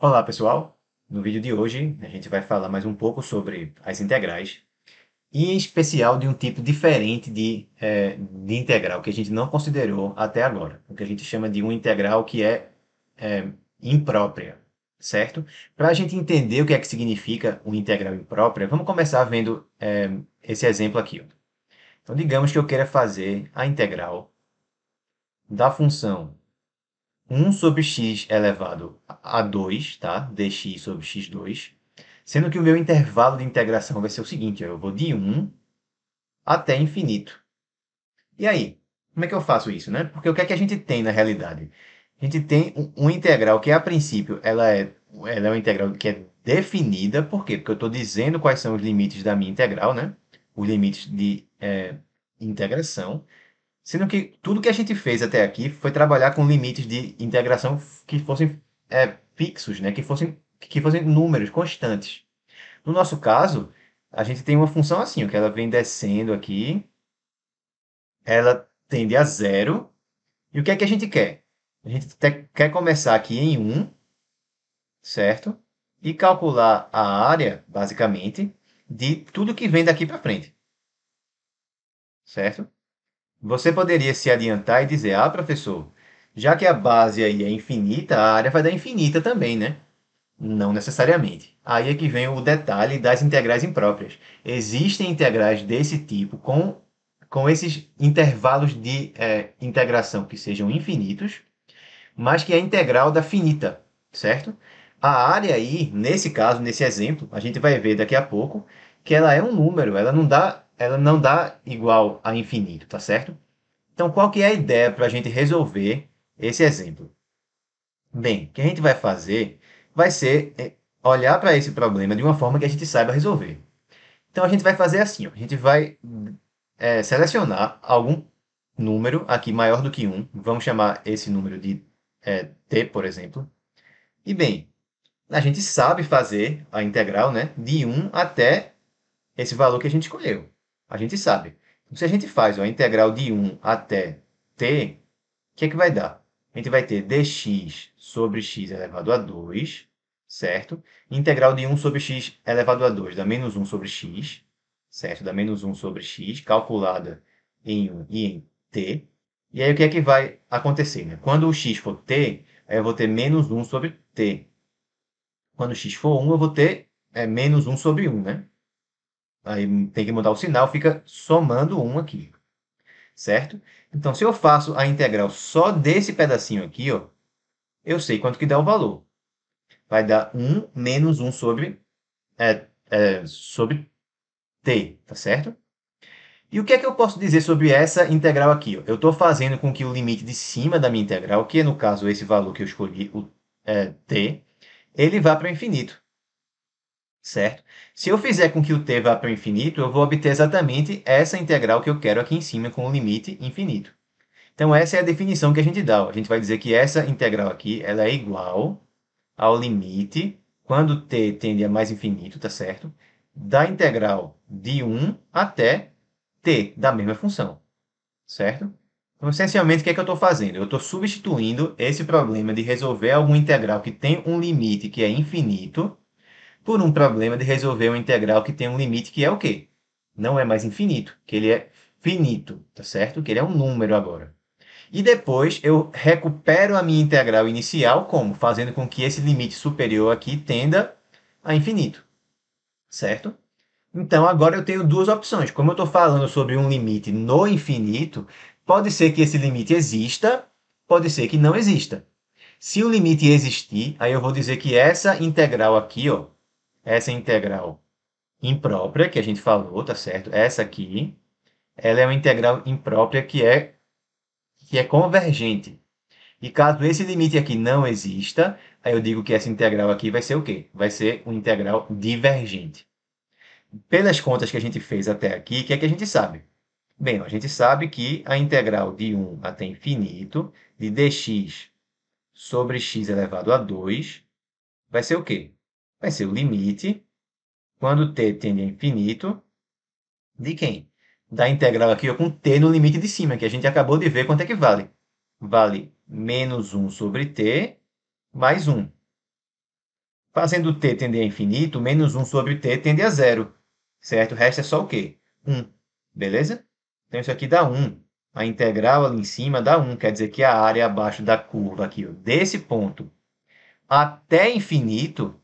Olá pessoal, no vídeo de hoje a gente vai falar mais um pouco sobre as integrais e em especial de um tipo diferente de, é, de integral que a gente não considerou até agora, o que a gente chama de uma integral que é, é imprópria, certo? Para a gente entender o que é que significa uma integral imprópria, vamos começar vendo é, esse exemplo aqui. Então digamos que eu queira fazer a integral da função 1 sobre x elevado a 2, tá? dx sobre x2, sendo que o meu intervalo de integração vai ser o seguinte, eu vou de 1 até infinito. E aí, como é que eu faço isso? Né? Porque o que é que a gente tem na realidade? A gente tem um, um integral que, a princípio, ela é, ela é uma integral que é definida, por quê? Porque eu estou dizendo quais são os limites da minha integral, né? os limites de é, integração, Sendo que tudo que a gente fez até aqui foi trabalhar com limites de integração que fossem é, fixos, né? que, fossem, que fossem números constantes. No nosso caso, a gente tem uma função assim, que ela vem descendo aqui, ela tende a zero. E o que é que a gente quer? A gente quer começar aqui em 1, um, certo? E calcular a área, basicamente, de tudo que vem daqui para frente. Certo? Você poderia se adiantar e dizer: ah, professor, já que a base aí é infinita, a área vai dar infinita também, né? Não necessariamente. Aí é que vem o detalhe das integrais impróprias. Existem integrais desse tipo com, com esses intervalos de é, integração que sejam infinitos, mas que é a integral da finita, certo? A área aí, nesse caso, nesse exemplo, a gente vai ver daqui a pouco, que ela é um número, ela não dá ela não dá igual a infinito, tá certo? Então, qual que é a ideia para a gente resolver esse exemplo? Bem, o que a gente vai fazer vai ser é, olhar para esse problema de uma forma que a gente saiba resolver. Então, a gente vai fazer assim, ó, a gente vai é, selecionar algum número aqui maior do que 1, vamos chamar esse número de é, t, por exemplo. E, bem, a gente sabe fazer a integral né, de 1 até esse valor que a gente escolheu. A gente sabe. Então, se a gente faz ó, a integral de 1 até t, o que é que vai dar? A gente vai ter dx sobre x elevado a 2, certo? Integral de 1 sobre x elevado a 2 dá menos 1 sobre x, certo? Dá menos 1 sobre x, calculada em 1 e em t. E aí, o que é que vai acontecer? Né? Quando o x for t, eu vou ter menos 1 sobre t. Quando x for 1, eu vou ter é, menos 1 sobre 1, né? Aí tem que mudar o sinal, fica somando 1 aqui, certo? Então, se eu faço a integral só desse pedacinho aqui, ó, eu sei quanto que dá o valor. Vai dar 1 menos 1 sobre, é, é, sobre t, tá certo? E o que é que eu posso dizer sobre essa integral aqui? Eu estou fazendo com que o limite de cima da minha integral, que é no caso esse valor que eu escolhi, o é, t, ele vá para o infinito certo? Se eu fizer com que o t vá para o infinito, eu vou obter exatamente essa integral que eu quero aqui em cima com o limite infinito. Então, essa é a definição que a gente dá. A gente vai dizer que essa integral aqui ela é igual ao limite, quando t tende a mais infinito, tá certo? Da integral de 1 até t da mesma função, certo? Então, essencialmente, o que, é que eu estou fazendo? Eu estou substituindo esse problema de resolver alguma integral que tem um limite que é infinito por um problema de resolver uma integral que tem um limite que é o quê? Não é mais infinito, que ele é finito, tá certo? Que ele é um número agora. E depois eu recupero a minha integral inicial como? Fazendo com que esse limite superior aqui tenda a infinito, certo? Então agora eu tenho duas opções. Como eu estou falando sobre um limite no infinito, pode ser que esse limite exista, pode ser que não exista. Se o limite existir, aí eu vou dizer que essa integral aqui, ó, essa integral imprópria que a gente falou, tá certo? Essa aqui, ela é uma integral imprópria que é que é convergente. E caso esse limite aqui não exista, aí eu digo que essa integral aqui vai ser o quê? Vai ser uma integral divergente. Pelas contas que a gente fez até aqui, o que é que a gente sabe? Bem, a gente sabe que a integral de 1 até infinito de dx sobre x elevado a 2 vai ser o quê? vai ser o limite, quando t tende a infinito, de quem? Da integral aqui com t no limite de cima, que a gente acabou de ver quanto é que vale. Vale menos 1 sobre t mais 1. Fazendo t tender a infinito, menos 1 sobre t tende a zero, certo? O resto é só o quê? 1, beleza? Então, isso aqui dá 1. A integral ali em cima dá 1, quer dizer que a área abaixo da curva aqui, ó, desse ponto até infinito,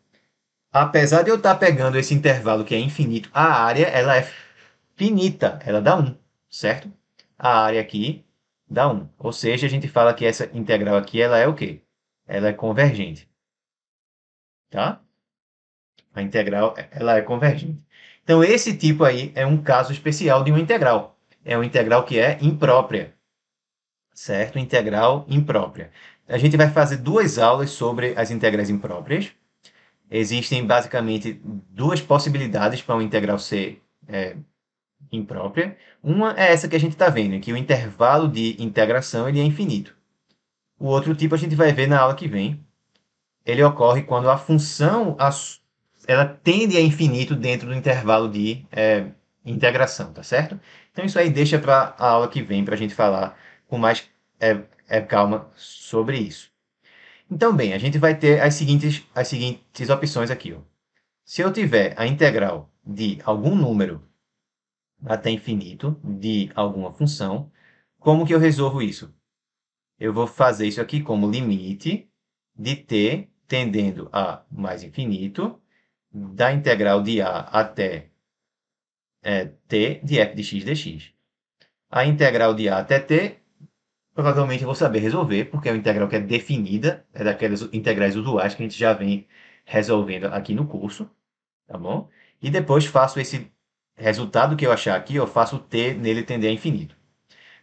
apesar de eu estar tá pegando esse intervalo que é infinito, a área ela é finita, ela dá 1, certo? A área aqui dá 1. Ou seja, a gente fala que essa integral aqui ela é o quê? Ela é convergente. Tá? A integral ela é convergente. Então, esse tipo aí é um caso especial de uma integral. É uma integral que é imprópria. Certo? Integral imprópria. A gente vai fazer duas aulas sobre as integrais impróprias existem basicamente duas possibilidades para uma integral ser é, imprópria. Uma é essa que a gente está vendo, que o intervalo de integração ele é infinito. O outro tipo a gente vai ver na aula que vem. Ele ocorre quando a função ela tende a infinito dentro do intervalo de é, integração, tá certo? Então isso aí deixa para a aula que vem para a gente falar com mais é, é calma sobre isso. Então, bem, a gente vai ter as seguintes, as seguintes opções aqui. Ó. Se eu tiver a integral de algum número até infinito de alguma função, como que eu resolvo isso? Eu vou fazer isso aqui como limite de t tendendo a mais infinito da integral de a até é, t de f de x dx. A integral de a até t provavelmente eu vou saber resolver, porque é uma integral que é definida, é daquelas integrais usuais que a gente já vem resolvendo aqui no curso, tá bom? E depois faço esse resultado que eu achar aqui, eu faço t nele tender a infinito.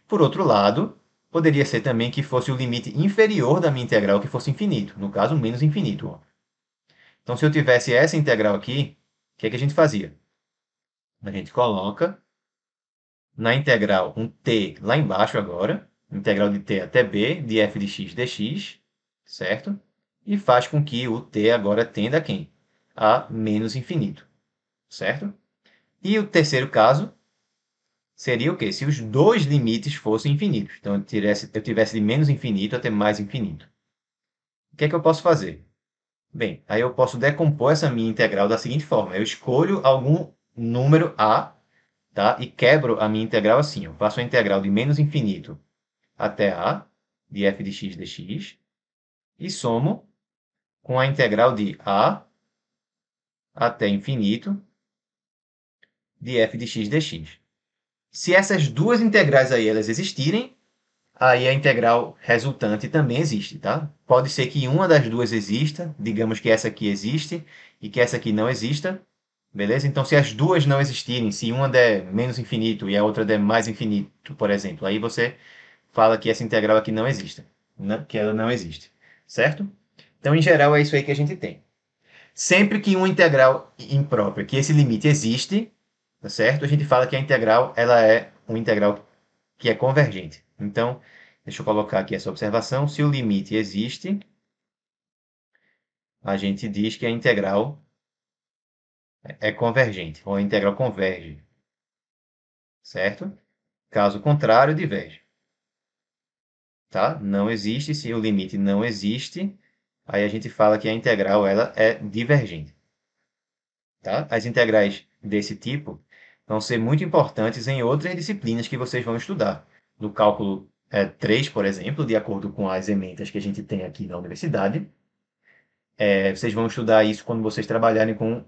Por outro lado, poderia ser também que fosse o limite inferior da minha integral que fosse infinito, no caso, menos infinito. Ó. Então, se eu tivesse essa integral aqui, o que, é que a gente fazia? A gente coloca na integral um t lá embaixo agora, integral de t até b de f de x dx, certo? E faz com que o t agora tenda a quem? A menos infinito, certo? E o terceiro caso seria o quê? Se os dois limites fossem infinitos. Então, eu tivesse, eu tivesse de menos infinito até mais infinito. O que é que eu posso fazer? Bem, aí eu posso decompor essa minha integral da seguinte forma. Eu escolho algum número a tá? e quebro a minha integral assim. Eu faço a integral de menos infinito até a de f de x dx e somo com a integral de a até infinito de f de x dx. Se essas duas integrais aí elas existirem, aí a integral resultante também existe, tá? Pode ser que uma das duas exista, digamos que essa aqui existe e que essa aqui não exista, beleza? Então, se as duas não existirem, se uma der menos infinito e a outra der mais infinito, por exemplo, aí você fala que essa integral aqui não existe, né? que ela não existe, certo? Então, em geral, é isso aí que a gente tem. Sempre que uma integral imprópria, que esse limite existe, tá certo? A gente fala que a integral ela é uma integral que é convergente. Então, deixa eu colocar aqui essa observação. Se o limite existe, a gente diz que a integral é convergente, ou a integral converge, certo? Caso contrário, diverge tá? Não existe, se o limite não existe, aí a gente fala que a integral ela é divergente. Tá? As integrais desse tipo vão ser muito importantes em outras disciplinas que vocês vão estudar. No cálculo é, 3, por exemplo, de acordo com as emendas que a gente tem aqui na universidade, é, vocês vão estudar isso quando vocês trabalharem com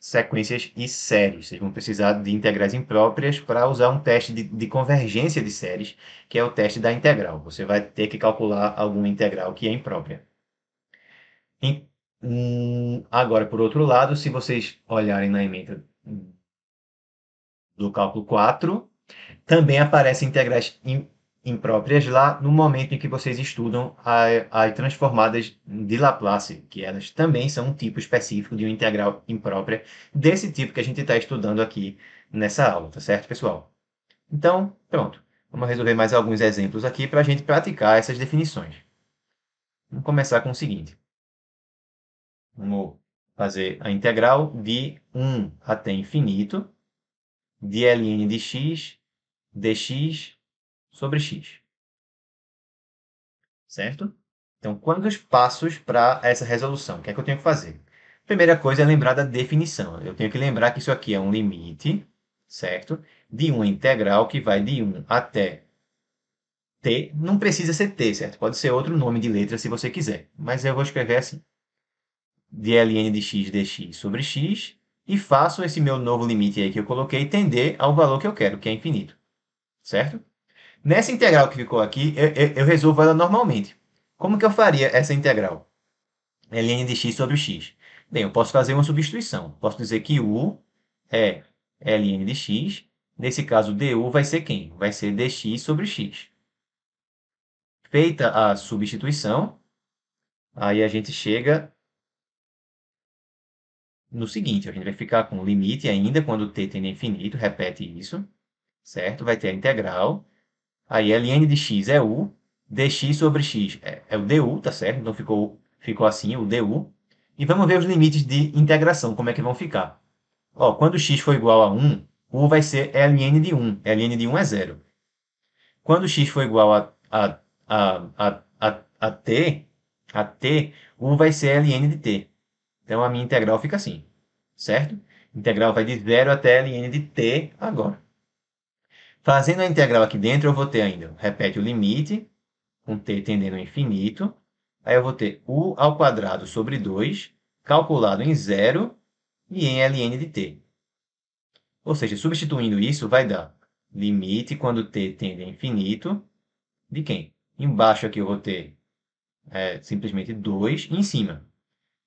sequências e séries. Vocês vão precisar de integrais impróprias para usar um teste de, de, convergência de séries, que é o teste da integral. Você vai ter que calcular alguma integral que é imprópria. E, hum, agora, por outro lado, se vocês olharem na emenda do cálculo 4, também aparecem integrais impróprias lá no momento em que vocês estudam as transformadas de Laplace, que elas também são um tipo específico de uma integral imprópria desse tipo que a gente está estudando aqui nessa aula, tá certo, pessoal? Então, pronto. Vamos resolver mais alguns exemplos aqui para a gente praticar essas definições. Vamos começar com o seguinte. Vamos fazer a integral de 1 até infinito de ln de x dx sobre x. Certo? Então, quantos passos para essa resolução? O que é que eu tenho que fazer? Primeira coisa é lembrar da definição. Eu tenho que lembrar que isso aqui é um limite, certo? De uma integral que vai de 1 até t. Não precisa ser t, certo? Pode ser outro nome de letra se você quiser. Mas eu vou escrever assim. ln de x dx sobre x e faço esse meu novo limite aí que eu coloquei tender ao valor que eu quero, que é infinito. Certo? Nessa integral que ficou aqui, eu, eu, eu resolvo ela normalmente. Como que eu faria essa integral? É ln de x sobre x. Bem, eu posso fazer uma substituição. Posso dizer que u é, é ln de x. Nesse caso, du vai ser quem? Vai ser dx sobre x. Feita a substituição, aí a gente chega no seguinte, a gente vai ficar com limite ainda quando t tende a infinito, repete isso, certo? Vai ter a integral Aí é ln de x é u, dx sobre x é, é o du, tá certo? Então ficou, ficou assim é o du. E vamos ver os limites de integração, como é que vão ficar. Ó, quando x for igual a 1, u vai ser ln de 1. ln de 1 é zero. Quando x for igual a, a, a, a, a, a t, a t, u vai ser ln de t. Então, a minha integral fica assim, certo? integral vai de zero até ln de t agora. Fazendo a integral aqui dentro, eu vou ter ainda, repete o limite, com t tendendo ao infinito. Aí eu vou ter u ao quadrado sobre 2, calculado em zero e em ln de t. Ou seja, substituindo isso, vai dar limite quando t tende a infinito de quem? Embaixo aqui eu vou ter é, simplesmente 2 e em cima.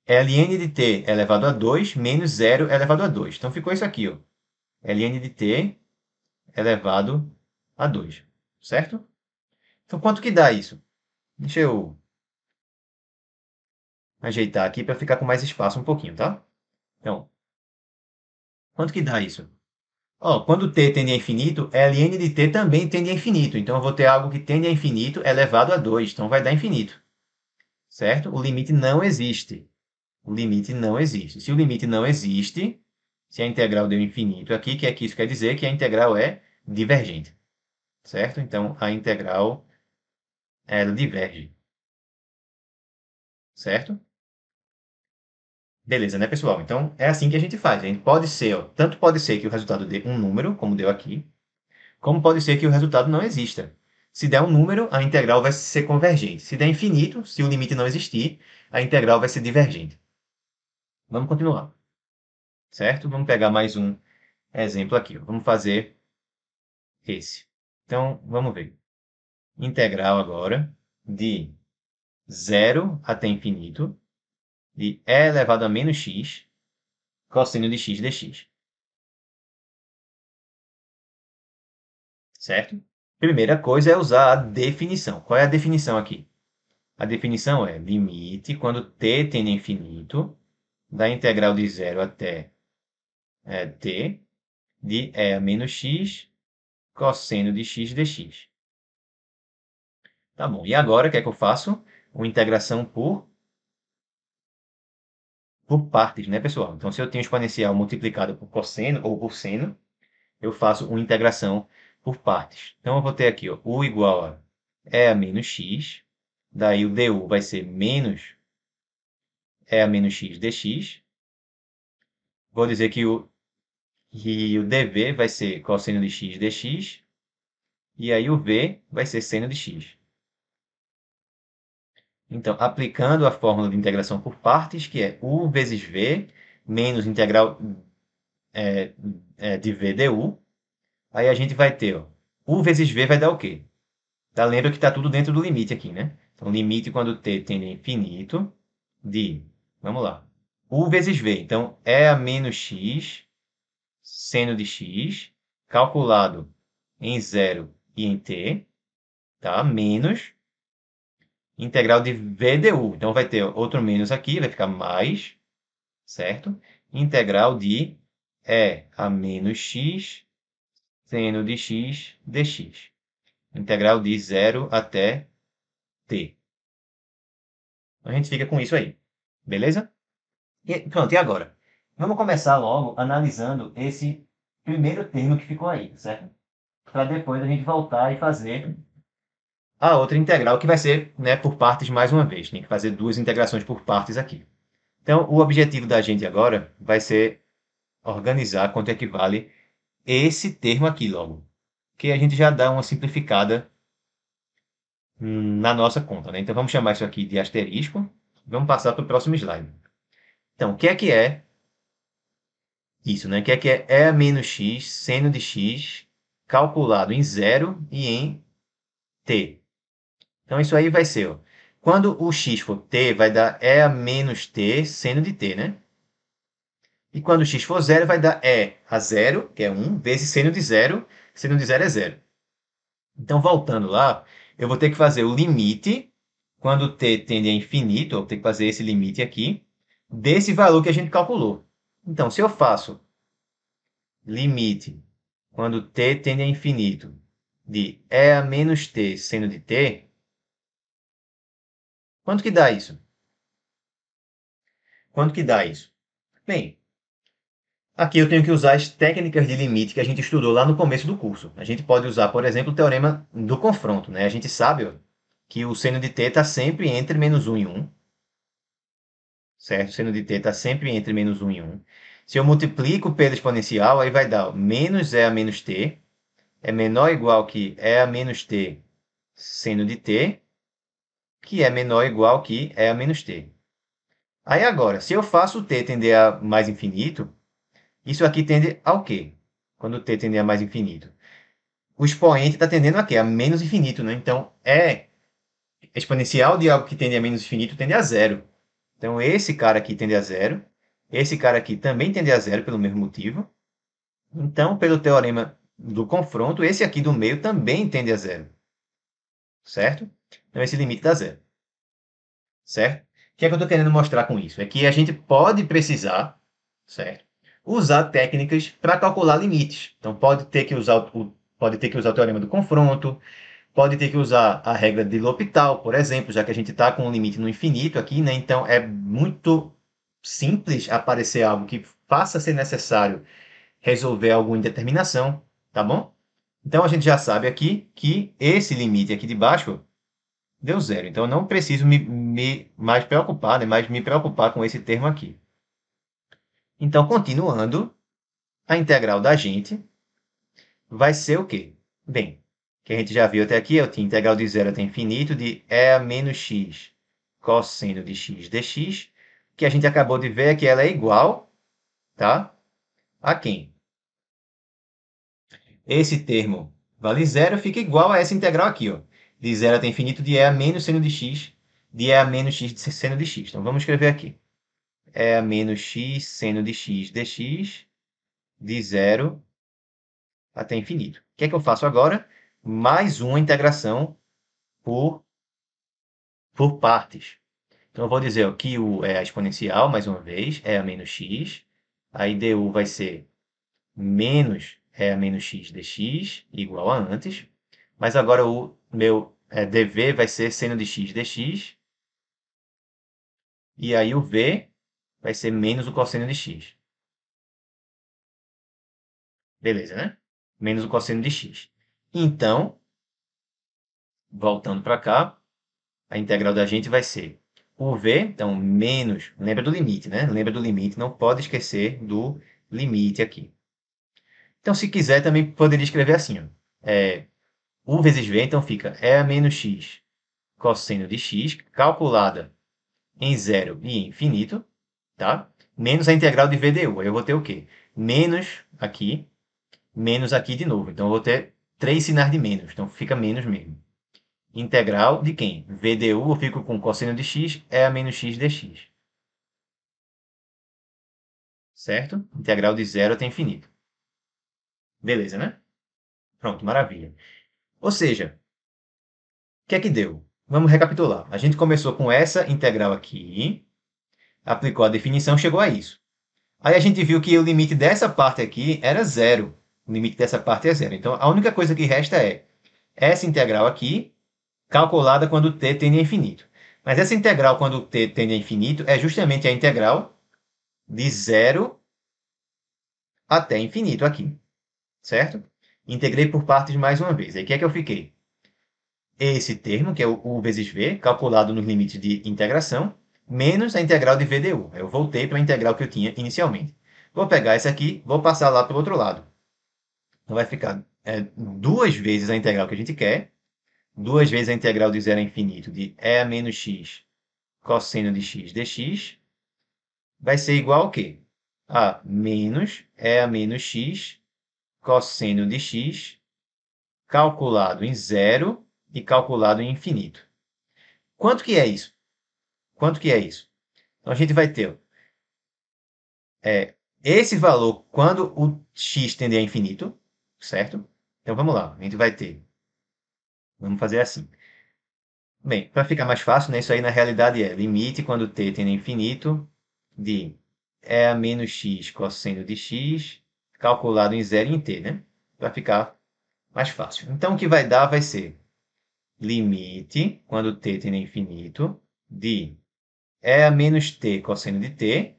ln de t elevado a 2 menos zero elevado a 2. Então ficou isso aqui, ó. ln de t elevado a 2, certo? Então, quanto que dá isso? Deixa eu ajeitar aqui para ficar com mais espaço um pouquinho, tá? Então, quanto que dá isso? Ó, quando t tende a infinito, ln de t também tende a infinito. Então, eu vou ter algo que tende a infinito elevado a 2. Então, vai dar infinito. Certo? O limite não existe. O limite não existe. Se o limite não existe, se a integral deu infinito aqui, que é que isso quer dizer que a integral é divergente, certo? Então, a integral, ela diverge, certo? Beleza, né, pessoal? Então, é assim que a gente faz. A né? gente pode ser, ó, tanto pode ser que o resultado dê um número, como deu aqui, como pode ser que o resultado não exista. Se der um número, a integral vai ser convergente. Se der infinito, se o limite não existir, a integral vai ser divergente. Vamos continuar. Certo? Vamos pegar mais um exemplo aqui. Vamos fazer esse. Então, vamos ver. Integral agora de zero até infinito de e elevado a menos x cosseno de x dx. Certo? Primeira coisa é usar a definição. Qual é a definição aqui? A definição é limite quando t tende a infinito da integral de zero até é, t de e a menos x cosseno de x dx. Tá bom, e agora o que é que eu faço? Uma integração por, por partes, né, pessoal? Então, se eu tenho exponencial multiplicado por cosseno ou por seno, eu faço uma integração por partes. Então, eu vou ter aqui ó, u igual a e a menos x, daí o du vai ser menos e a menos x dx. Vou dizer que o e o dv vai ser cosseno de x dx. E aí o v vai ser seno de x. Então, aplicando a fórmula de integração por partes, que é u vezes v menos integral é, é, de v du, aí a gente vai ter ó, u vezes v vai dar o quê? Tá, lembra que está tudo dentro do limite aqui, né? Então, limite quando t tende a infinito de, vamos lá, u vezes v. Então, e a menos x seno de x, calculado em zero e em t, tá? menos integral de v du. Então, vai ter outro menos aqui, vai ficar mais, certo? Integral de e a menos x, seno de x, dx. Integral de zero até t. A gente fica com isso aí, beleza? E, pronto, e agora? Vamos começar logo analisando esse primeiro termo que ficou aí, certo? Para depois a gente voltar e fazer a outra integral, que vai ser né, por partes mais uma vez. Tem que fazer duas integrações por partes aqui. Então, o objetivo da gente agora vai ser organizar quanto equivale é esse termo aqui logo. Que a gente já dá uma simplificada na nossa conta. Né? Então, vamos chamar isso aqui de asterisco. Vamos passar para o próximo slide. Então, o que é que é isso, né? Que é que é e é menos x seno de x calculado em zero e em t. Então, isso aí vai ser, ó, quando o x for t, vai dar e a menos t seno de t, né? E quando o x for zero, vai dar e a zero, que é 1, vezes seno de zero. Seno de zero é zero. Então, voltando lá, eu vou ter que fazer o limite, quando t tende a infinito, eu vou ter que fazer esse limite aqui, desse valor que a gente calculou. Então, se eu faço limite quando t tende a infinito de e a menos t seno de t, quanto que dá isso? Quanto que dá isso? Bem, aqui eu tenho que usar as técnicas de limite que a gente estudou lá no começo do curso. A gente pode usar, por exemplo, o teorema do confronto. Né? A gente sabe ó, que o seno de t está sempre entre menos 1 e 1 certo? Seno de t está sempre entre menos 1 e 1. Se eu multiplico pela exponencial, aí vai dar menos e a menos t é menor ou igual que e a menos t seno de t, que é menor ou igual que e a menos t. Aí agora, se eu faço t tender a mais infinito, isso aqui tende ao quê? Quando t tender a mais infinito. O expoente está tendendo a quê? A menos infinito, né? Então, é exponencial de algo que tende a menos infinito tende a zero. Então, esse cara aqui tende a zero. Esse cara aqui também tende a zero pelo mesmo motivo. Então, pelo teorema do confronto, esse aqui do meio também tende a zero. Certo? Então, esse limite dá zero. Certo? O que é que eu estou querendo mostrar com isso? É que a gente pode precisar, certo? Usar técnicas para calcular limites. Então, pode ter que usar o, pode ter que usar o teorema do confronto, pode ter que usar a regra de L'Hopital, por exemplo, já que a gente está com um limite no infinito aqui, né? Então é muito simples aparecer algo que faça ser necessário resolver alguma indeterminação, tá bom? Então a gente já sabe aqui que esse limite aqui de baixo deu zero. Então eu não preciso me, me mais preocupar, né? mais me preocupar com esse termo aqui. Então continuando, a integral da gente vai ser o quê? Bem, que a gente já viu até aqui, é o integral de zero até infinito de e a menos x cosseno de x dx, que a gente acabou de ver que ela é igual tá, a quem? Esse termo vale zero, fica igual a essa integral aqui, ó, de zero até infinito de e a menos seno de x, de e a menos x de seno de x. Então, vamos escrever aqui. e a menos x seno de x dx de zero até infinito. O que é que eu faço agora? mais uma integração por, por partes. Então, eu vou dizer ó, que U é a exponencial, mais uma vez, é a menos x. Aí, du vai ser menos é a menos x dx, igual a antes. Mas agora o meu é, dv vai ser seno de x dx. E aí o v vai ser menos o cosseno de x. Beleza, né? Menos o cosseno de x. Então, voltando para cá, a integral da gente vai ser o V, então menos, lembra do limite, né? Lembra do limite, não pode esquecer do limite aqui. Então, se quiser, também poderia escrever assim, ó, é, U vezes V, então fica E a menos X cosseno de X, calculada em zero e infinito, tá? Menos a integral de V du. Aí eu vou ter o quê? Menos aqui, menos aqui de novo. Então, eu vou ter três sinais de menos, então fica menos mesmo. Integral de quem? VDU, eu fico com cosseno de x, é a menos x dx. Certo? Integral de zero até infinito. Beleza, né? Pronto, maravilha. Ou seja, o que é que deu? Vamos recapitular. A gente começou com essa integral aqui, aplicou a definição, chegou a isso. Aí a gente viu que o limite dessa parte aqui era zero. O limite dessa parte é zero. Então, a única coisa que resta é essa integral aqui, calculada quando t tende a infinito. Mas essa integral quando t tende a infinito é justamente a integral de zero até infinito aqui, certo? Integrei por partes mais uma vez. Aí, o que é que eu fiquei? Esse termo, que é o u vezes v, calculado nos limites de integração, menos a integral de v du. Eu voltei para a integral que eu tinha inicialmente. Vou pegar essa aqui, vou passar lá para o outro lado. Então vai ficar é, duas vezes a integral que a gente quer, duas vezes a integral de zero a infinito de e a menos x cosseno de x dx, vai ser igual quê? A menos e a menos x cosseno de x calculado em zero e calculado em infinito. Quanto que é isso? Quanto que é isso? Então, a gente vai ter é, esse valor quando o x tender a infinito, certo? Então vamos lá, a gente vai ter. Vamos fazer assim. Bem, para ficar mais fácil, né, isso aí na realidade é limite quando t tende a infinito de e a menos x cosseno de x calculado em zero e em t, né? Para ficar mais fácil. Então o que vai dar vai ser limite quando t tende a infinito de e a menos t cosseno de t,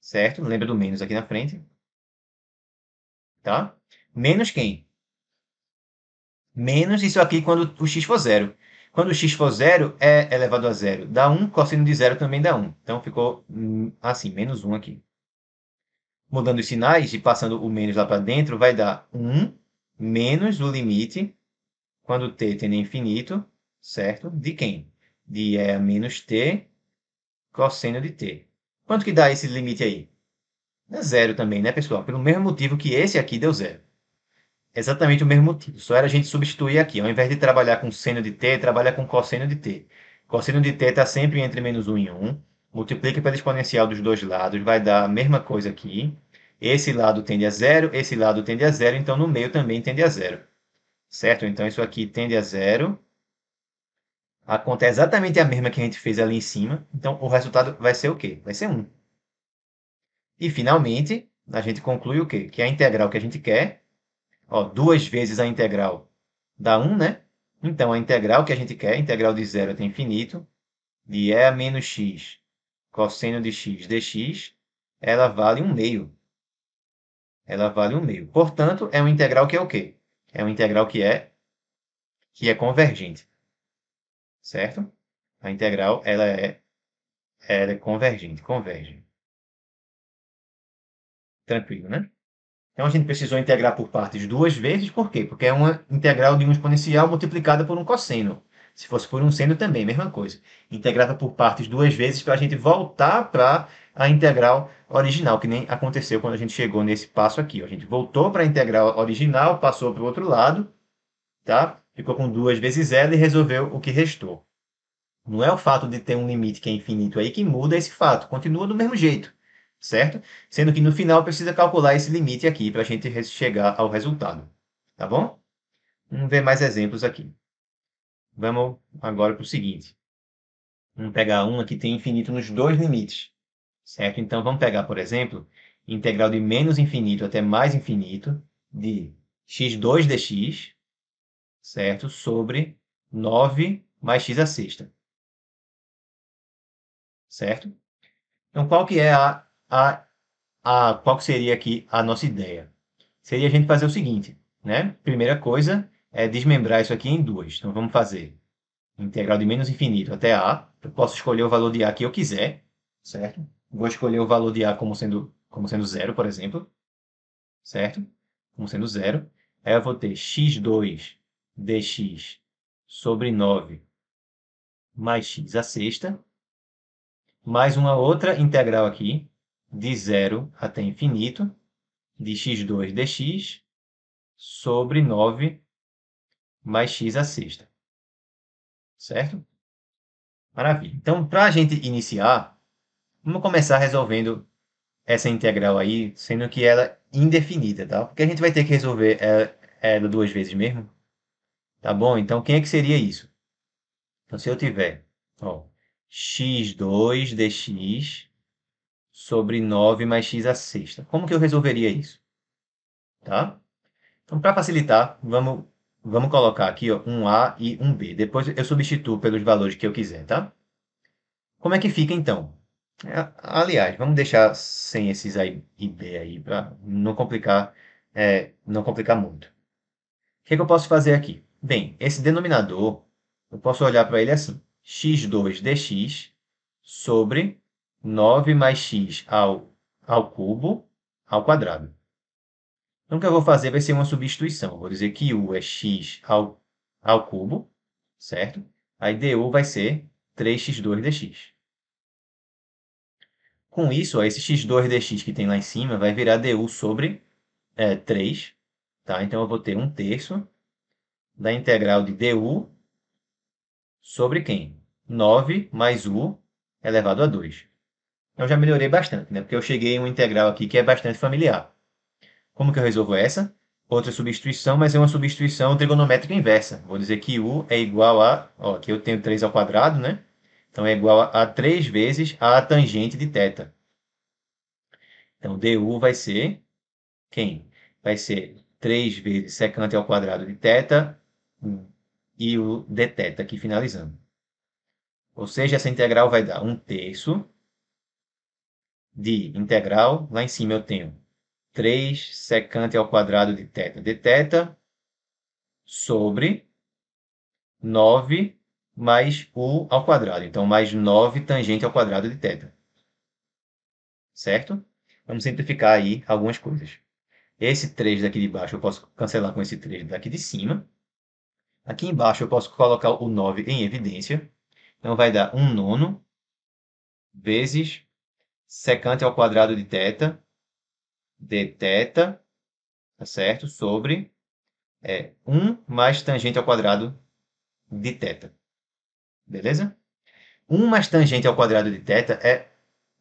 certo? Lembra do menos aqui na frente, tá? menos quem? Menos isso aqui quando o x for zero. Quando o x for zero, é elevado a zero. Dá 1, cosseno de zero também dá 1. Então, ficou hum, assim, menos 1 aqui. Mudando os sinais e passando o menos lá para dentro, vai dar 1 menos o limite, quando t tende a infinito, certo? De quem? De e a menos t cosseno de t. Quanto que dá esse limite aí? É zero também, né, pessoal? Pelo mesmo motivo que esse aqui deu zero. Exatamente o mesmo motivo. Só era a gente substituir aqui. Ao invés de trabalhar com seno de t, trabalha com cosseno de t. Cosseno de t está sempre entre menos 1 e 1. Multiplica pela exponencial dos dois lados, vai dar a mesma coisa aqui. Esse lado tende a zero, esse lado tende a zero, então no meio também tende a zero. Certo? Então isso aqui tende a zero. A conta é exatamente a mesma que a gente fez ali em cima. Então o resultado vai ser o quê? Vai ser 1. E finalmente, a gente conclui o quê? Que a integral que a gente quer Ó, duas vezes a integral dá 1, né? Então, a integral que a gente quer, integral de zero até infinito, de e é a menos x cosseno de x dx, ela vale 1 meio. Ela vale 1 meio. Portanto, é uma integral que é o quê? É uma integral que é, que é convergente. Certo? A integral, ela é, ela é convergente, converge. Tranquilo, né? Então a gente precisou integrar por partes duas vezes, por quê? Porque é uma integral de um exponencial multiplicada por um cosseno. Se fosse por um seno também, mesma coisa. Integrada por partes duas vezes para a gente voltar para a integral original, que nem aconteceu quando a gente chegou nesse passo aqui. A gente voltou para a integral original, passou para o outro lado, tá? ficou com duas vezes ela e resolveu o que restou. Não é o fato de ter um limite que é infinito aí que muda esse fato, continua do mesmo jeito certo? Sendo que no final precisa calcular esse limite aqui para a gente chegar ao resultado, tá bom? Vamos ver mais exemplos aqui. Vamos agora para o seguinte. Vamos pegar aqui que tem infinito nos dois limites, certo? Então, vamos pegar, por exemplo, integral de menos infinito até mais infinito de x2 dx, certo? Sobre 9 mais x à sexta, certo? Então, qual que é a a, a qual seria aqui a nossa ideia? Seria a gente fazer o seguinte, né? Primeira coisa é desmembrar isso aqui em duas. Então vamos fazer integral de menos infinito até a. Eu posso escolher o valor de a que eu quiser, certo? Vou escolher o valor de a como sendo como sendo zero, por exemplo, certo? Como sendo zero. Aí eu vou ter x2 dx sobre 9 mais x a sexta, mais uma outra integral aqui, de zero até infinito, de x2 dx, sobre 9 mais x à sexta. Certo? Maravilha. Então, para a gente iniciar, vamos começar resolvendo essa integral aí, sendo que ela é indefinida, tá? Porque a gente vai ter que resolver é, ela duas vezes mesmo. Tá bom? Então, quem é que seria isso? Então, se eu tiver ó, x2 dx sobre 9 mais x à sexta. Como que eu resolveria isso? Tá? Então, para facilitar, vamos, vamos colocar aqui ó, um A e um B. Depois eu substituo pelos valores que eu quiser, tá? Como é que fica, então? É, aliás, vamos deixar sem esses A e B aí, para não complicar, é, não complicar muito. O que, é que eu posso fazer aqui? Bem, esse denominador, eu posso olhar para ele assim, x2 dx sobre 9 mais x ao, ao cubo ao quadrado. Então, o que eu vou fazer vai ser uma substituição. Eu vou dizer que u é x ao, ao cubo, certo? Aí du vai ser 3x2 dx. Com isso, ó, esse x2 dx que tem lá em cima vai virar du sobre é, 3. Tá? Então, eu vou ter 1 terço da integral de du sobre quem? 9 mais u elevado a 2 eu já melhorei bastante, né? Porque eu cheguei em um integral aqui que é bastante familiar. Como que eu resolvo essa? Outra substituição, mas é uma substituição trigonométrica inversa. Vou dizer que U é igual a... Ó, aqui eu tenho 3 ao quadrado, né? Então, é igual a, a 3 vezes a tangente de θ. Então, du vai ser quem? Vai ser 3 vezes secante ao quadrado de θ e o dθ aqui finalizando. Ou seja, essa integral vai dar 1 terço de integral, lá em cima eu tenho 3 secante ao quadrado de θ dθ sobre 9 mais u ao quadrado. Então, mais 9 tangente ao quadrado de θ. Certo? Vamos simplificar aí algumas coisas. Esse 3 daqui de baixo eu posso cancelar com esse 3 daqui de cima. Aqui embaixo eu posso colocar o 9 em evidência. Então, vai dar 1 nono vezes secante ao quadrado de θ, dθ, tá certo? Sobre é, 1 mais tangente ao quadrado de θ. Beleza? 1 mais tangente ao quadrado de θ é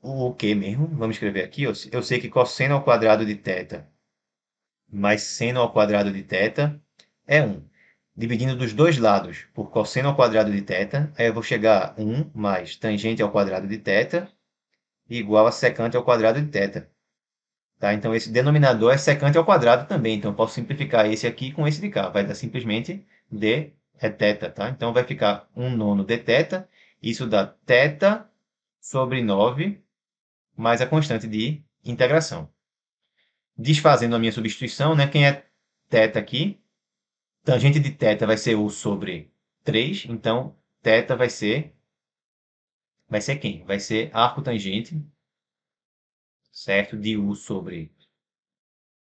o que mesmo? Vamos escrever aqui. Ó. Eu sei que cosseno ao quadrado de θ mais seno ao quadrado de θ é 1. Dividindo dos dois lados por cosseno ao quadrado de θ, aí eu vou chegar a 1 mais tangente ao quadrado de θ igual a secante ao quadrado de θ. Tá? Então, esse denominador é secante ao quadrado também. Então, eu posso simplificar esse aqui com esse de cá. Vai dar simplesmente d é θ. Tá? Então, vai ficar 1 nono de θ. Isso dá θ sobre 9 mais a constante de integração. Desfazendo a minha substituição, né? quem é θ aqui? Tangente de θ vai ser u sobre 3. Então, θ vai ser vai ser quem? Vai ser arco tangente, certo? De U sobre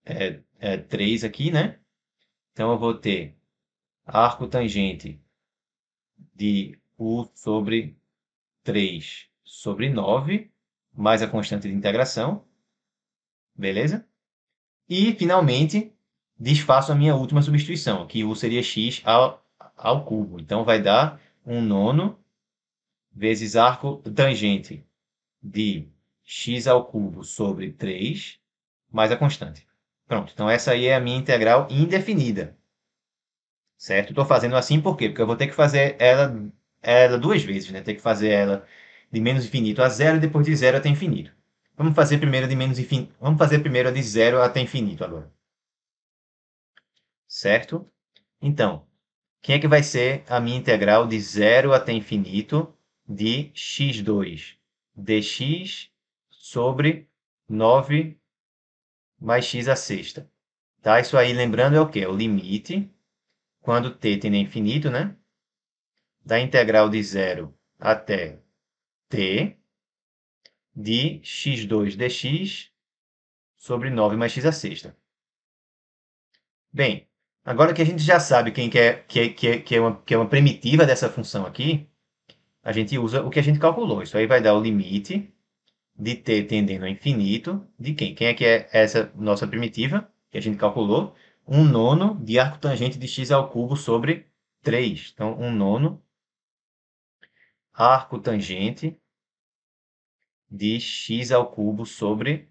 é, é, 3 aqui, né? Então, eu vou ter arco tangente de U sobre 3 sobre 9, mais a constante de integração, beleza? E, finalmente, desfaço a minha última substituição, que U seria x ao, ao cubo. Então, vai dar um nono vezes arco tangente de x ao cubo sobre 3 mais a constante. Pronto, então essa aí é a minha integral indefinida. Certo? Estou fazendo assim por quê? Porque eu vou ter que fazer ela, ela duas vezes, né? Ter que fazer ela de menos infinito a zero e depois de zero até infinito. Vamos fazer primeiro de menos infinito. Vamos fazer primeiro de zero até infinito agora. Certo? Então, quem é que vai ser a minha integral de zero até infinito de x2 dx sobre 9 mais x à sexta. Tá? Isso aí, lembrando, é o que? É o limite, quando t tende a infinito, né? Da integral de zero até t de x2 dx sobre 9 mais x à sexta. Bem, agora que a gente já sabe quem é, que, é, que, é, que, é uma, que é uma primitiva dessa função aqui, a gente usa o que a gente calculou. Isso aí vai dar o limite de t tendendo ao infinito de quem? Quem é que é essa nossa primitiva que a gente calculou? Um nono de arco tangente de x ao cubo sobre 3. Então, um nono arco tangente de x ao cubo sobre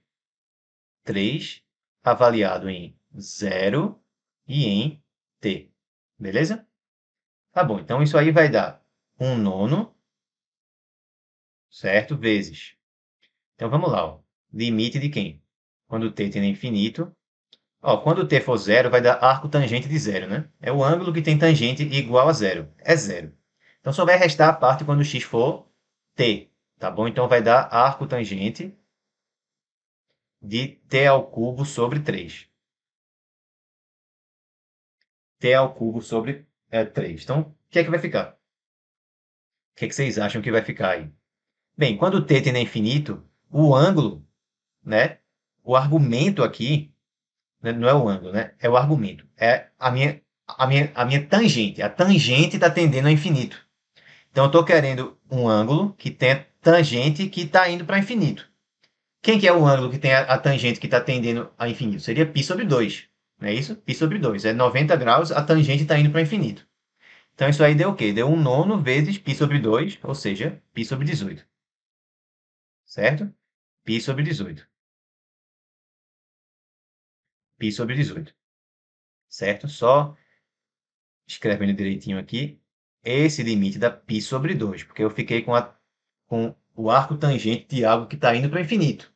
3, avaliado em 0 e em t. Beleza? Tá bom, então isso aí vai dar um nono certo? Vezes. Então vamos lá, ó. limite de quem? Quando t tende a infinito. Ó, quando t for zero, vai dar arco tangente de zero, né? É o ângulo que tem tangente igual a zero. É zero. Então só vai restar a parte quando x for t, tá bom? Então vai dar arco tangente de t ao cubo sobre 3. t ao cubo sobre é, 3. Então, o que é que vai ficar? O que, é que vocês acham que vai ficar aí? Bem, quando o t tende a infinito, o ângulo, né? O argumento aqui né, não é o ângulo, né? É o argumento. É a minha a minha, a minha tangente. A tangente está tendendo a infinito. Então, eu estou querendo um ângulo que tem tangente que está indo para infinito. Quem que é o ângulo que tem a, a tangente que está tendendo a infinito? Seria π sobre 2. Não é isso? π sobre 2. É 90 graus, a tangente está indo para infinito. Então, isso aí deu o quê? Deu um nono vezes π sobre 2, ou seja, π sobre 18 certo? Pi sobre 18. Pi sobre 18, certo? Só escrevendo direitinho aqui, esse limite da π sobre 2, porque eu fiquei com, a, com o arco tangente de algo que está indo para o infinito.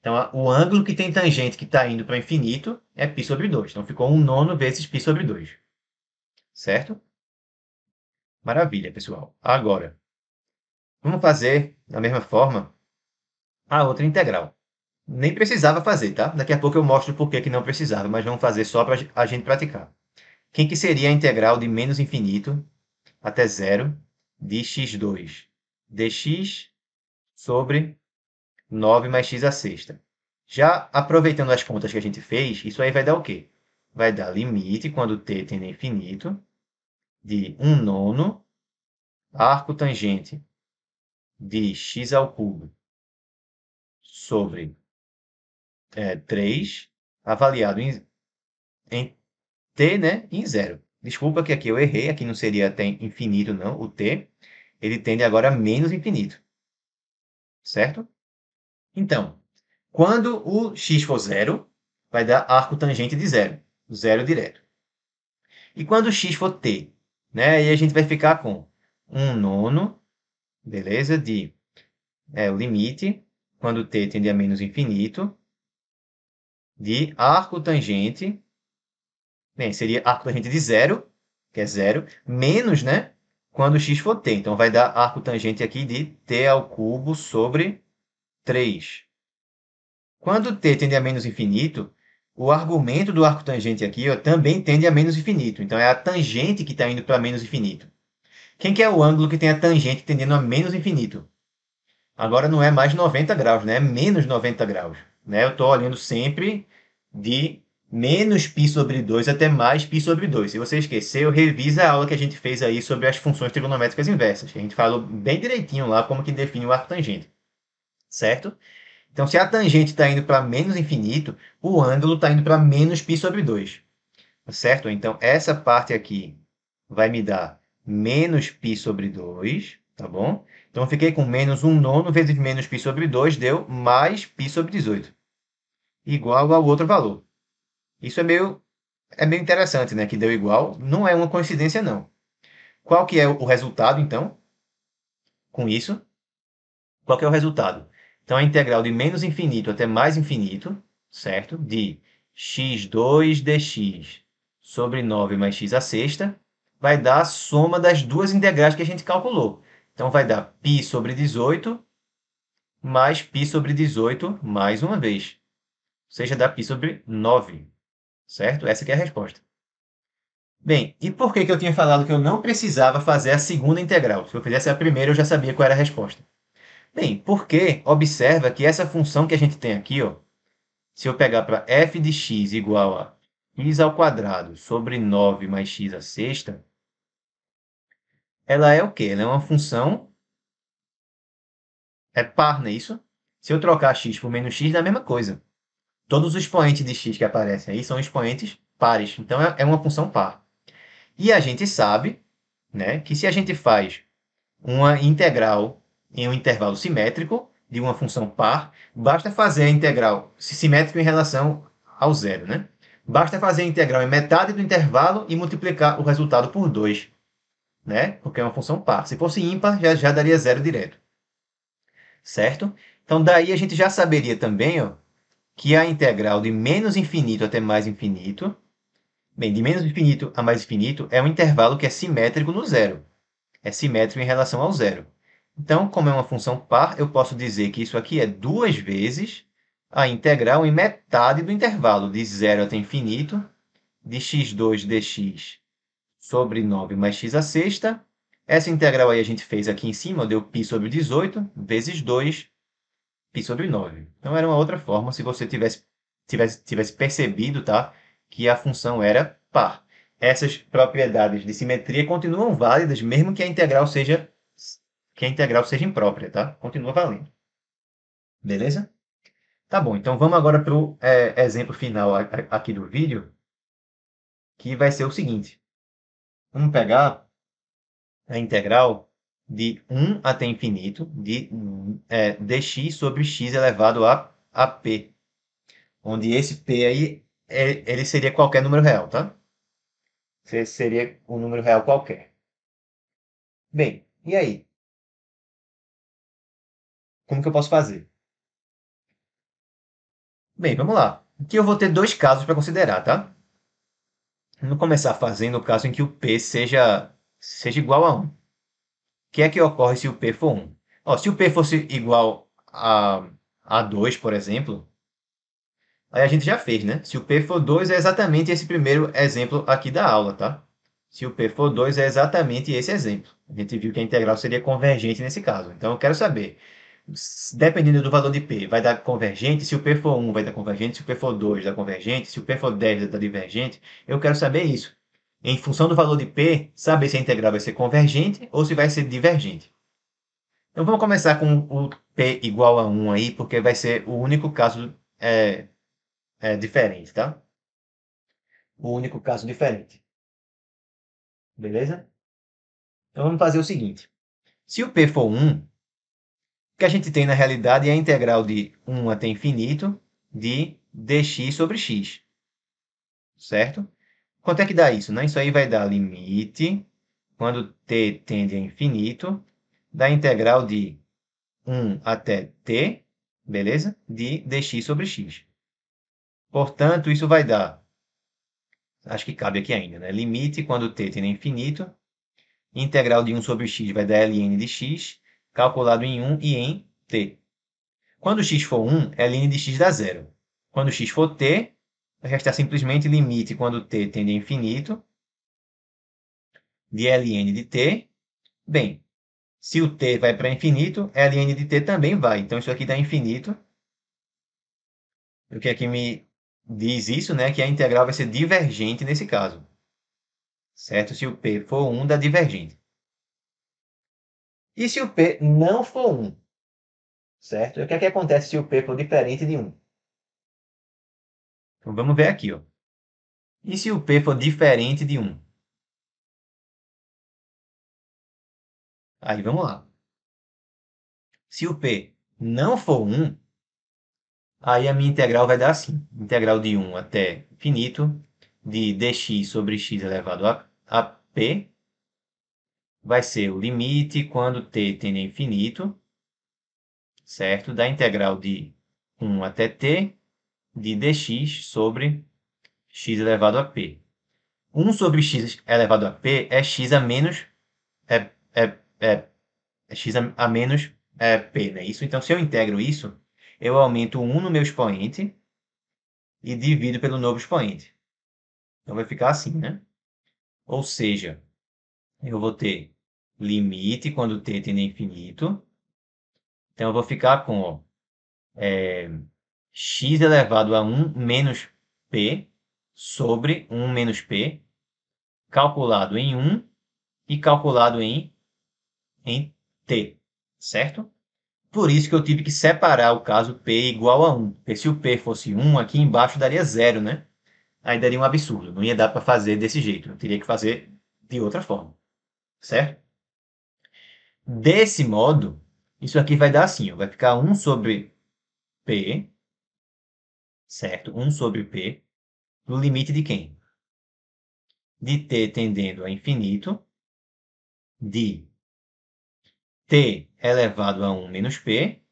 Então, a, o ângulo que tem tangente que está indo para o infinito é π sobre 2. Então, ficou 1 um nono vezes π sobre 2. Certo? Maravilha, pessoal. Agora, vamos fazer da mesma forma a outra integral. Nem precisava fazer, tá? Daqui a pouco eu mostro por que não precisava, mas vamos fazer só para a gente praticar. Quem que seria a integral de menos infinito até zero de x2? dx sobre 9 mais x à sexta. Já aproveitando as contas que a gente fez, isso aí vai dar o quê? Vai dar limite, quando t tende a infinito, de 1 nono arco tangente de x ao cubo sobre é, 3 avaliado em, em t né, em zero. Desculpa que aqui eu errei, aqui não seria até infinito, não. O t, ele tende agora a menos infinito. Certo? Então, quando o x for zero, vai dar arco tangente de zero. Zero direto. E quando o x for t, né? E a gente vai ficar com um nono, beleza? De é, o limite quando t tende a menos infinito, de arco tangente, bem, né, seria arco tangente de zero, que é zero, menos, né, quando x for t. Então, vai dar arco tangente aqui de t ao cubo sobre 3. Quando t tende a menos infinito, o argumento do arco tangente aqui ó, também tende a menos infinito. Então, é a tangente que está indo para menos infinito. Quem que é o ângulo que tem a tangente tendendo a menos infinito? Agora não é mais 90 graus, né? É menos 90 graus. Né? Eu estou olhando sempre de menos π sobre 2 até mais π sobre 2. Se você esqueceu, revisa a aula que a gente fez aí sobre as funções trigonométricas inversas. A gente falou bem direitinho lá como que define o arco tangente. Certo? Então, se a tangente está indo para menos infinito, o ângulo está indo para menos π sobre 2. Certo? Então, essa parte aqui vai me dar menos π sobre 2, tá bom? Então, eu fiquei com menos 1 nono vezes menos π sobre 2, deu mais π sobre 18, igual ao outro valor. Isso é meio, é meio interessante, né? Que deu igual, não é uma coincidência, não. Qual que é o resultado, então? Com isso, qual que é o resultado? Então, a integral de menos infinito até mais infinito, certo? De x2 dx sobre 9 mais x à sexta, vai dar a soma das duas integrais que a gente calculou. Então vai dar π sobre 18 mais π sobre 18 mais uma vez. Ou seja, dá π sobre 9. Certo? Essa é a resposta. Bem, e por que, que eu tinha falado que eu não precisava fazer a segunda integral? Se eu fizesse a primeira, eu já sabia qual era a resposta. Bem, porque observa que essa função que a gente tem aqui, ó, se eu pegar para f de x igual a x ao quadrado sobre 9 mais x à sexta, ela é o quê? Ela é uma função. É par, não é isso? Se eu trocar x por menos x, dá a mesma coisa. Todos os expoentes de x que aparecem aí são expoentes pares. Então, é, é uma função par. E a gente sabe né, que se a gente faz uma integral em um intervalo simétrico de uma função par, basta fazer a integral simétrica em relação ao zero. Né? Basta fazer a integral em metade do intervalo e multiplicar o resultado por 2 né? Porque é uma função par. Se fosse ímpar, já, já daria zero direto. Certo? Então, daí a gente já saberia também ó, que a integral de menos infinito até mais infinito, bem, de menos infinito a mais infinito, é um intervalo que é simétrico no zero. É simétrico em relação ao zero. Então, como é uma função par, eu posso dizer que isso aqui é duas vezes a integral em metade do intervalo de zero até infinito, de x2 dx sobre 9 mais x à sexta. Essa integral aí a gente fez aqui em cima, deu π sobre 18 vezes 2, π sobre 9. Então, era uma outra forma se você tivesse, tivesse, tivesse percebido tá, que a função era par. Essas propriedades de simetria continuam válidas, mesmo que a integral seja, que a integral seja imprópria, tá? Continua valendo. Beleza? Tá bom, então vamos agora para o é, eh, exemplo final aqui do vídeo, que vai ser o seguinte. Vamos pegar a integral de 1 até infinito de é, dx sobre x elevado a, a p, onde esse p aí é, ele seria qualquer número real, tá? Esse seria um número real qualquer. Bem, e aí? Como que eu posso fazer? Bem, vamos lá. Aqui eu vou ter dois casos para considerar, tá? Vamos começar fazendo o caso em que o P seja, seja igual a 1. O que é que ocorre se o P for 1? Ó, se o P fosse igual a, a 2, por exemplo, aí a gente já fez, né? Se o P for 2, é exatamente esse primeiro exemplo aqui da aula, tá? Se o P for 2, é exatamente esse exemplo. A gente viu que a integral seria convergente nesse caso. Então, eu quero saber, dependendo do valor de P, vai dar convergente. Se o P for 1, vai dar convergente. Se o P for 2, dá convergente. Se o P for 10, dá divergente. Eu quero saber isso. Em função do valor de P, saber se a integral vai ser convergente ou se vai ser divergente. Então vamos começar com o P igual a 1 aí, porque vai ser o único caso é, é, diferente, tá? O único caso diferente. Beleza? Então vamos fazer o seguinte. Se o P for 1, o que a gente tem na realidade é a integral de 1 até infinito de dx sobre x. Certo? Quanto é que dá isso? Né? Isso aí vai dar limite, quando t tende a infinito, da integral de 1 até t, beleza? De dx sobre x. Portanto, isso vai dar, acho que cabe aqui ainda, né? Limite, quando t tende a infinito, integral de 1 sobre x vai dar ln de x, calculado em 1 e em t. Quando x for 1, é ln de x dá zero. Quando x for t, vai restar simplesmente limite quando t tende a infinito de ln de t. Bem, se o t vai para infinito, ln de t também vai. Então, isso aqui dá infinito. O que é que me diz isso? Né? Que a integral vai ser divergente nesse caso. Certo? Se o p for 1, dá divergente. E se o P não for 1? Certo? E o que é que acontece se o P for diferente de 1? Então vamos ver aqui. Ó. E se o P for diferente de 1? Aí vamos lá. Se o P não for 1, aí a minha integral vai dar assim. Integral de 1 até infinito de dx sobre x elevado a, a p vai ser o limite quando t tende a infinito, certo? Da integral de 1 até t de dx sobre x elevado a p. 1 sobre x elevado a p é x a menos é, é, é, é x a, a menos é, p, é Isso, então, se eu integro isso, eu aumento 1 no meu expoente e divido pelo novo expoente. Então, vai ficar assim, né? Ou seja, eu vou ter limite quando t tende a infinito. Então, eu vou ficar com ó, é, x elevado a 1 menos p sobre 1 menos p, calculado em 1 e calculado em, em t, certo? Por isso que eu tive que separar o caso p igual a 1. Porque se o p fosse 1, aqui embaixo daria 0, né? Aí daria um absurdo. Não ia dar para fazer desse jeito. Eu teria que fazer de outra forma. Certo? Desse modo, isso aqui vai dar assim, ó, vai ficar 1 sobre P, certo? 1 sobre P, no limite de quem? De T tendendo a infinito, de T elevado a 1 menos P,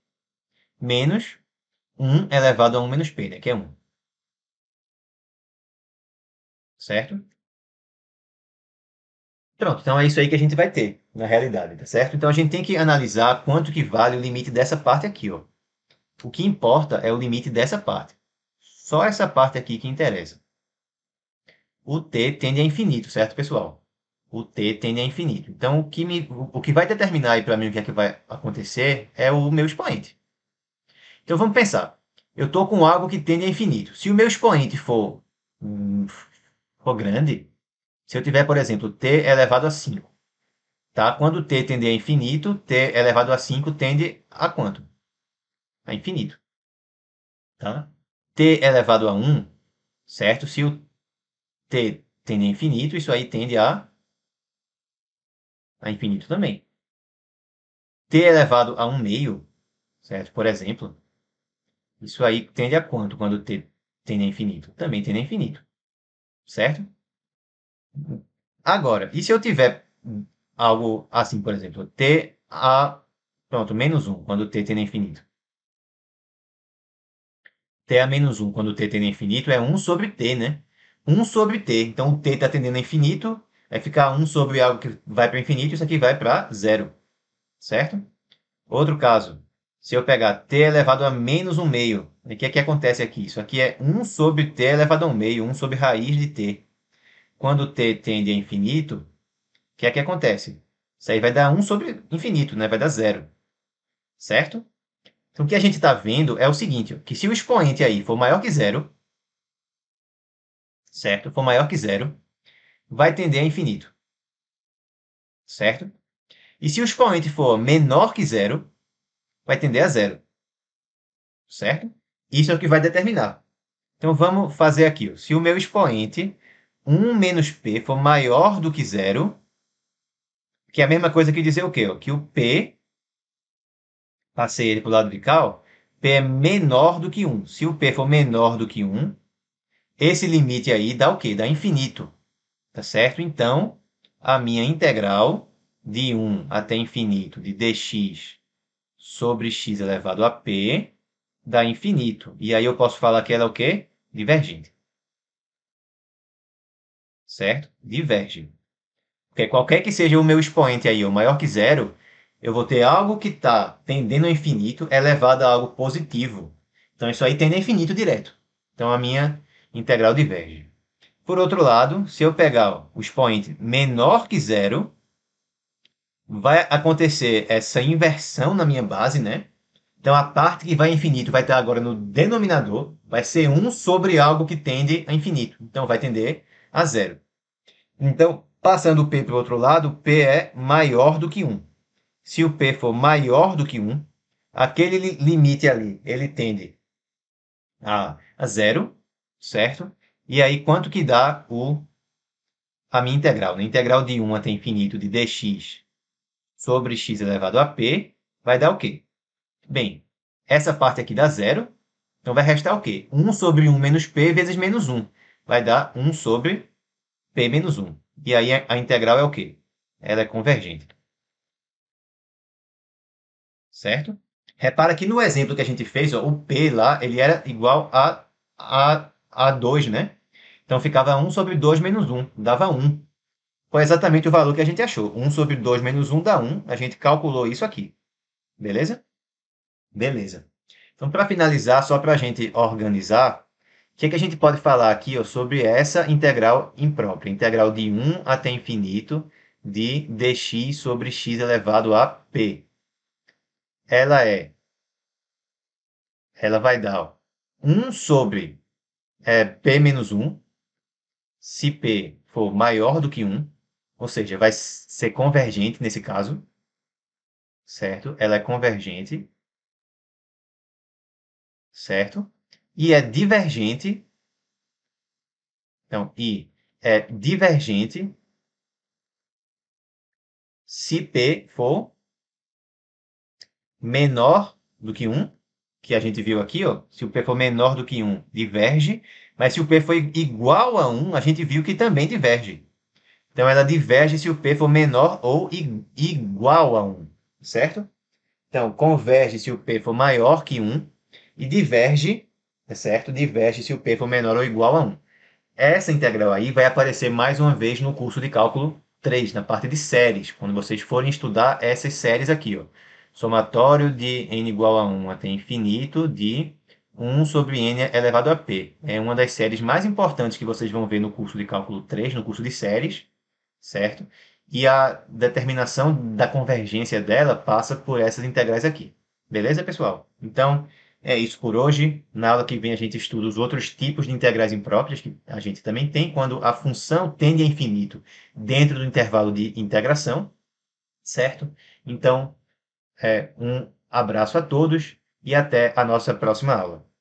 menos 1 elevado a 1 menos P, né, que é 1. Certo? Pronto, então é isso aí que a gente vai ter, na realidade, tá certo? Então a gente tem que analisar quanto que vale o limite dessa parte aqui, ó. O que importa é o limite dessa parte. Só essa parte aqui que interessa. O t tende a infinito, certo, pessoal? O t tende a infinito. Então o que, me, o que vai determinar aí para mim o que é que vai acontecer é o meu expoente. Então vamos pensar. Eu estou com algo que tende a infinito. Se o meu expoente for, hum, for grande, se eu tiver, por exemplo, t elevado a 5, tá? Quando t tende a infinito, t elevado a 5 tende a quanto? A infinito. Tá? t elevado a 1, certo? Se o t tende a infinito, isso aí tende a, a infinito também. t elevado a 1 meio, certo? Por exemplo, isso aí tende a quanto quando t tende a infinito? Também tende a infinito, certo? Agora, e se eu tiver algo assim, por exemplo, t a. Pronto, menos 1, quando t tende a é infinito. t a menos 1, quando t tende a é infinito, é 1 sobre t, né? 1 sobre t. Então, t está tendendo a infinito, vai ficar 1 sobre algo que vai para infinito, isso aqui vai para zero, certo? Outro caso, se eu pegar t elevado a menos 1 meio, o que é que acontece aqui? Isso aqui é 1 sobre t elevado a 1 meio, 1 sobre raiz de t quando t tende a infinito, o que é que acontece? Isso aí vai dar 1 sobre infinito, né? vai dar zero. Certo? Então, o que a gente está vendo é o seguinte, que se o expoente aí for maior que zero, certo? For maior que zero, vai tender a infinito. Certo? E se o expoente for menor que zero, vai tender a zero. Certo? Isso é o que vai determinar. Então, vamos fazer aqui. Ó. Se o meu expoente 1 menos p for maior do que zero, que é a mesma coisa que dizer o quê? Que o p, passei ele para o lado de cá, p é menor do que 1. Se o p for menor do que 1, esse limite aí dá o quê? Dá infinito, tá certo? Então, a minha integral de 1 até infinito de dx sobre x elevado a p dá infinito. E aí eu posso falar que ela é o quê? Divergente certo? diverge Porque qualquer que seja o meu expoente aí, o maior que zero, eu vou ter algo que está tendendo ao infinito elevado é a algo positivo. Então isso aí tende a infinito direto. Então a minha integral diverge. Por outro lado, se eu pegar o expoente menor que zero, vai acontecer essa inversão na minha base, né? Então a parte que vai a infinito vai estar agora no denominador, vai ser 1 sobre algo que tende a infinito. Então vai tender a zero. Então, passando o P para o outro lado, P é maior do que 1. Se o P for maior do que 1, aquele limite ali, ele tende a, a zero, certo? E aí, quanto que dá o, a minha integral? Na integral de 1 até infinito de dx sobre x elevado a p, vai dar o quê? Bem, essa parte aqui dá zero, então vai restar o quê? 1 sobre 1 menos p vezes menos 1. Vai dar 1 sobre p menos 1. E aí a integral é o quê? Ela é convergente. Certo? Repara que no exemplo que a gente fez, ó, o p lá, ele era igual a, a, a 2, né? Então ficava 1 sobre 2 menos 1, dava 1. Foi exatamente o valor que a gente achou. 1 sobre 2 menos 1 dá 1. A gente calculou isso aqui. Beleza? Beleza. Então, para finalizar, só para a gente organizar, o que, que a gente pode falar aqui ó, sobre essa integral imprópria? Integral de 1 até infinito de dx sobre x elevado a p. Ela é... Ela vai dar ó, 1 sobre é, p menos 1, se p for maior do que 1, ou seja, vai ser convergente nesse caso, certo? Ela é convergente, certo? e é divergente. Então, I é divergente se P for menor do que 1, que a gente viu aqui, ó, se o P for menor do que 1, diverge, mas se o P for igual a 1, a gente viu que também diverge. Então, ela diverge se o P for menor ou igual a 1, certo? Então, converge se o P for maior que 1 e diverge é certo? Diverge se o P for menor ou igual a 1. Essa integral aí vai aparecer mais uma vez no curso de cálculo 3, na parte de séries, quando vocês forem estudar essas séries aqui. Ó. Somatório de n igual a 1 até infinito de 1 sobre n elevado a p. É uma das séries mais importantes que vocês vão ver no curso de cálculo 3, no curso de séries, certo? E a determinação da convergência dela passa por essas integrais aqui. Beleza, pessoal? Então, é isso por hoje. Na aula que vem a gente estuda os outros tipos de integrais impróprias que a gente também tem quando a função tende a infinito dentro do intervalo de integração, certo? Então, é, um abraço a todos e até a nossa próxima aula.